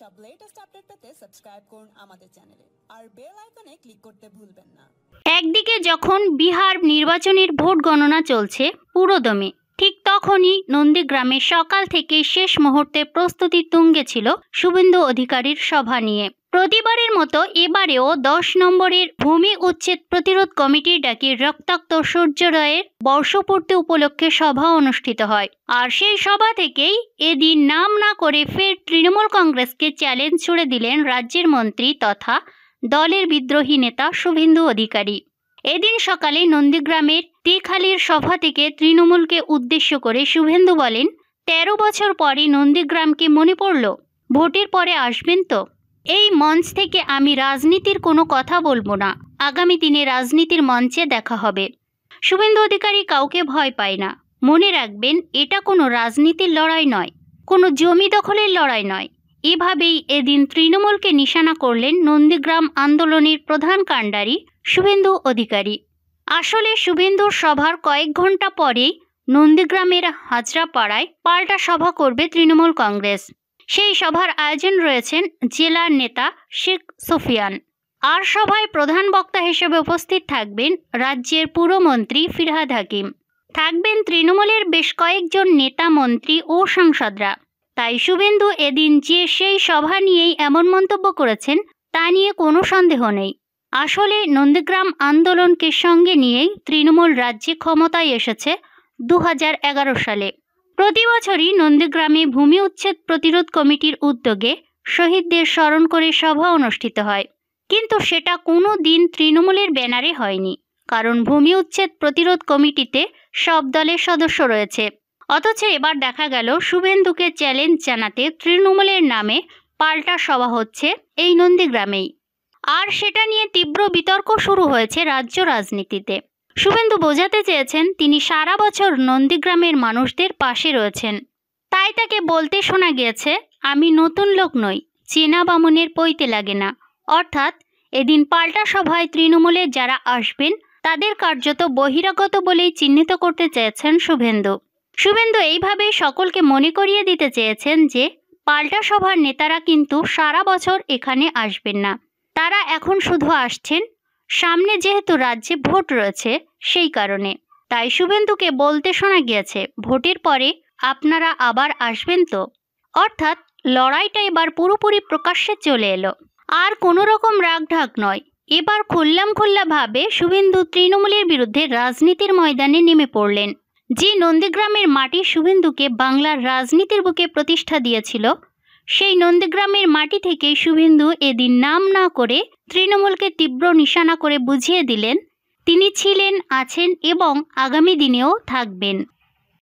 সব latest update পেতে subscribe করুন আমাদের চ্যানেলে আর বেল আইকনে ক্লিক করতে ভুলবেন না একদিকে যখন বিহার নির্বাচনের ভোট গণনা চলছে পুরোদমে ঠিক তখনই নন্দীগ্রামে সকাল থেকে শেষ মুহূর্তে প্রস্তুতি তুঙ্গে ছিল শুভেন্দু অধিকারীর সভা নিয়ে প্রতিবারের মতো এবারেও দশ নম্বরের ভূমি উচ্ছেদ প্রতিরোধ কমিটির ডাকে রক্তাক্ত সূর্য রায়ের বর্ষপূর্তি উপলক্ষে সভা অনুষ্ঠিত হয় আর সেই সভা থেকেই এদিন নাম না করে ফের তৃণমূল কংগ্রেসকে চ্যালেঞ্জ ছুড়ে দিলেন রাজ্যের মন্ত্রী তথা দলের বিদ্রোহী নেতা শুভেন্দু অধিকারী এদিন সকালে নন্দীগ্রামের তিখালির সভা থেকে তৃণমূলকে উদ্দেশ্য করে শুভেন্দু বলেন তেরো বছর পরে নন্দীগ্রামকে মনে পড়ল ভোটের পরে আসবেন তো এই মঞ্চ থেকে আমি রাজনীতির কোনো কথা বলবো না আগামী দিনে রাজনীতির মঞ্চে দেখা হবে শুভেন্দু অধিকারী কাউকে ভয় পায় না মনে রাখবেন এটা কোনো রাজনীতির লড়াই নয় কোনো জমি দখলের লড়াই নয় এভাবেই এদিন তৃণমূলকে নিশানা করলেন নন্দীগ্রাম আন্দোলনের প্রধান কাণ্ডারী শুভেন্দু অধিকারী আসলে শুভেন্দুর সভার কয়েক ঘন্টা পরেই নন্দীগ্রামের হাজরাপাড়ায় পাল্টা সভা করবে তৃণমূল কংগ্রেস সেই সভার আয়োজন রয়েছেন জেলার নেতা শেখ সুফিয়ান আর সভায় প্রধান বক্তা হিসেবে উপস্থিত থাকবেন রাজ্যের পুরমন্ত্রী ফিরহাদ হাকিম থাকবেন তৃণমূলের বেশ কয়েকজন নেতা মন্ত্রী ও সাংসদরা তাই শুভেন্দু এদিন যে সেই সভা নিয়েই এমন মন্তব্য করেছেন তা নিয়ে কোনো সন্দেহ নেই আসলে নন্দীগ্রাম আন্দোলনকে সঙ্গে নিয়েই তৃণমূল রাজ্যে ক্ষমতায় এসেছে দু সালে প্রতি বছরই নন্দীগ্রামে ভূমি উচ্ছেদ প্রতিরোধ কমিটির উদ্যোগে শহীদদের স্মরণ করে সভা অনুষ্ঠিত হয় কিন্তু সেটা কোনো দিন তৃণমূলের ব্যানারে হয়নি কারণ ভূমি উচ্ছেদ প্রতিরোধ কমিটিতে সব দলের সদস্য রয়েছে অথচ এবার দেখা গেল শুভেন্দুকে চ্যালেঞ্জ জানাতে তৃণমূলের নামে পাল্টা সভা হচ্ছে এই নন্দীগ্রামেই আর সেটা নিয়ে তীব্র বিতর্ক শুরু হয়েছে রাজ্য রাজনীতিতে শুভেন্দু বোঝাতে চেয়েছেন তিনি সারা বছর নন্দীগ্রামের মানুষদের পাশে রয়েছেন তাই তাকে বলতে শোনা গিয়েছে আমি নতুন লোক নই চেনা বামনের পইতে লাগে না অর্থাৎ এদিন পাল্টা সভায় তৃণমূলে যারা আসবেন তাদের কার্যত বহিরাগত বলেই চিহ্নিত করতে চেয়েছেন শুভেন্দু শুভেন্দু এইভাবেই সকলকে মনে করিয়ে দিতে চেয়েছেন যে পাল্টা সভার নেতারা কিন্তু সারা বছর এখানে আসবেন না তারা এখন শুধু আসছেন সামনে যেহেতু রাজ্যে ভোট রয়েছে সেই কারণে তাই শুভেন্দুকে বলতে শোনা গিয়েছে ভোটের পরে আপনারা আবার আসবেন তো অর্থাৎ লড়াইটা এবার পুরোপুরি প্রকাশ্যে চলে এলো আর কোনো রকম রাগঢাক নয় এবার খুল্লাম ভাবে শুভেন্দু তৃণমূলের বিরুদ্ধে রাজনীতির ময়দানে নেমে পড়লেন যে নন্দীগ্রামের মাটি শুভেন্দুকে বাংলার রাজনীতির বুকে প্রতিষ্ঠা দিয়েছিল সেই নন্দীগ্রামের মাটি থেকে শুভেন্দু এদিন নাম না করে তৃণমূলকে তীব্র নিশানা করে বুঝিয়ে দিলেন তিনি ছিলেন আছেন এবং আগামী দিনেও থাকবেন